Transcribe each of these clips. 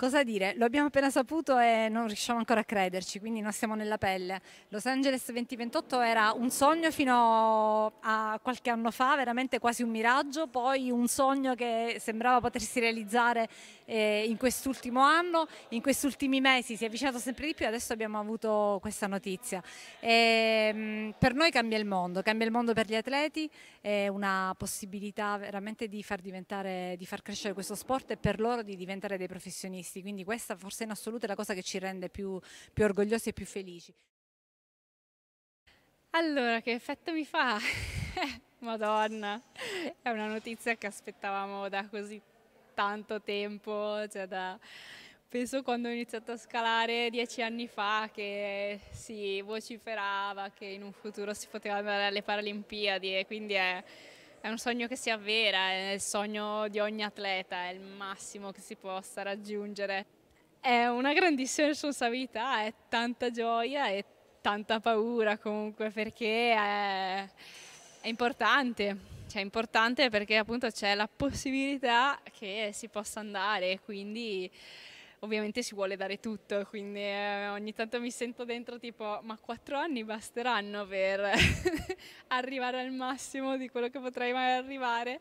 Cosa dire? Lo abbiamo appena saputo e non riusciamo ancora a crederci, quindi non siamo nella pelle. Los Angeles 2028 era un sogno fino a qualche anno fa, veramente quasi un miraggio, poi un sogno che sembrava potersi realizzare eh, in quest'ultimo anno, in questi ultimi mesi si è avvicinato sempre di più e adesso abbiamo avuto questa notizia. E, ehm, per noi cambia il mondo, cambia il mondo per gli atleti, è una possibilità veramente di far, di far crescere questo sport e per loro di diventare dei professionisti professionisti, quindi questa forse in assoluto è la cosa che ci rende più, più orgogliosi e più felici. Allora, che effetto mi fa? Madonna, è una notizia che aspettavamo da così tanto tempo, cioè da, penso quando ho iniziato a scalare dieci anni fa che si vociferava che in un futuro si poteva andare alle Paralimpiadi e quindi è è un sogno che si avvera, è il sogno di ogni atleta, è il massimo che si possa raggiungere. È una grandissima responsabilità, è tanta gioia e tanta paura comunque perché è, è importante. Cioè, è importante perché appunto c'è la possibilità che si possa andare, quindi ovviamente si vuole dare tutto, quindi eh, ogni tanto mi sento dentro tipo ma quattro anni basteranno per arrivare al massimo di quello che potrei mai arrivare,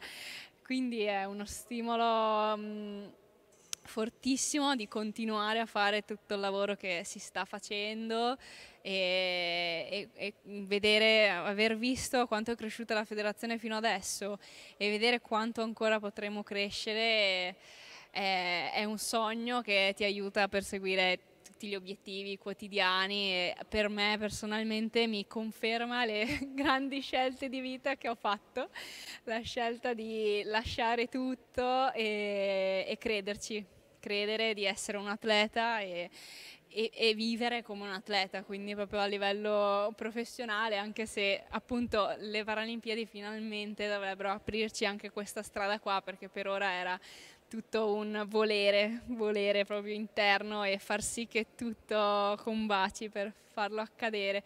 quindi è uno stimolo mh, mm, fortissimo di continuare a fare tutto il lavoro che si sta facendo e, e, e vedere, aver visto quanto è cresciuta la federazione fino adesso e vedere quanto ancora potremo crescere. E, è, è un sogno che ti aiuta a perseguire tutti gli obiettivi quotidiani e per me personalmente mi conferma le grandi scelte di vita che ho fatto, la scelta di lasciare tutto e, e crederci, credere di essere un atleta e, e, e, vivere come un atleta, quindi proprio a livello professionale, anche se appunto le Paralimpiadi finalmente dovrebbero aprirci anche questa strada qua, perché per ora era tutto un volere, volere proprio interno e far sì che tutto combaci per farlo accadere.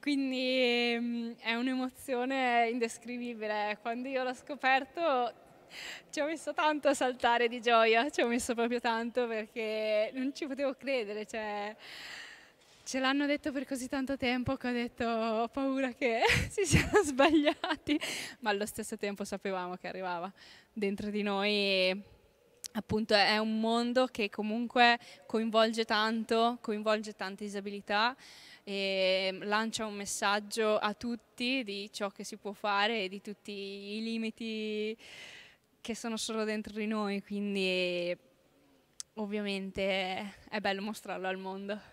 Quindi mm, è un'emozione indescrivibile. Quando io l'ho scoperto ci ho messo tanto a saltare di gioia, ci ho messo proprio tanto perché non ci potevo credere. Cioè, ce l'hanno detto per così tanto tempo che ho detto ho paura che si siano sbagliati, ma allo stesso tempo sapevamo che arrivava dentro di noi appunto è un mondo che comunque coinvolge tanto, coinvolge tante disabilità e lancia un messaggio a tutti di ciò che si può fare e di tutti i limiti che sono solo dentro di noi, quindi ovviamente è bello mostrarlo al mondo.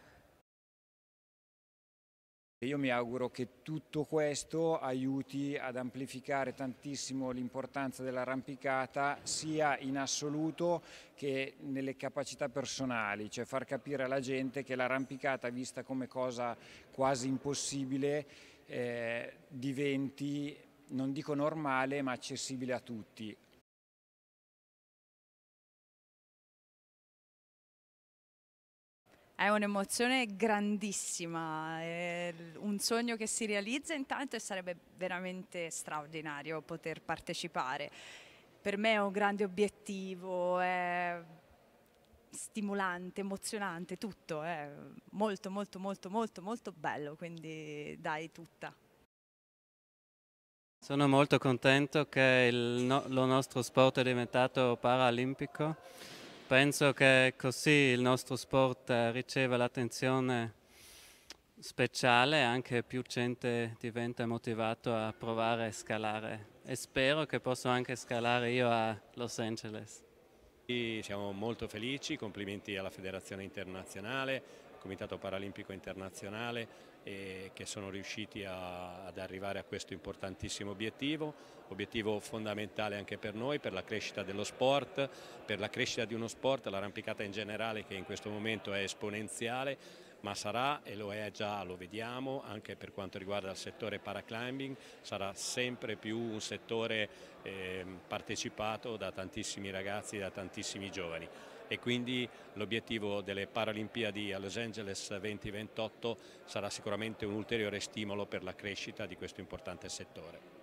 Io mi auguro che tutto questo aiuti ad amplificare tantissimo l'importanza dell'arrampicata sia in assoluto che nelle capacità personali, cioè far capire alla gente che l'arrampicata vista come cosa quasi impossibile eh, diventi non dico normale ma accessibile a tutti, È un'emozione grandissima, è un sogno che si realizza intanto e sarebbe veramente straordinario poter partecipare. Per me è un grande obiettivo, è stimolante, emozionante, tutto, è molto molto molto molto molto bello, quindi dai tutta. Sono molto contento che il, no, lo nostro sport è diventato paralimpico penso che così il nostro sport eh, riceva l'attenzione speciale, anche più gente diventa motivato a provare a scalare e spero che posso anche scalare io a Los Angeles. Siamo molto felici, complimenti alla Federazione Internazionale, Comitato Paralimpico Internazionale eh, che sono riusciti a, ad arrivare a questo importantissimo obiettivo, obiettivo fondamentale anche per noi, per la crescita dello sport, per la crescita di uno sport, l'arrampicata in generale che in questo momento è esponenziale ma sarà e lo è già, lo vediamo, anche per quanto riguarda il settore paraclimbing, sarà sempre più un settore eh, partecipato da tantissimi ragazzi, da tantissimi giovani e quindi l'obiettivo delle Paralimpiadi a Los Angeles 2028 sarà sicuramente un ulteriore stimolo per la crescita di questo importante settore.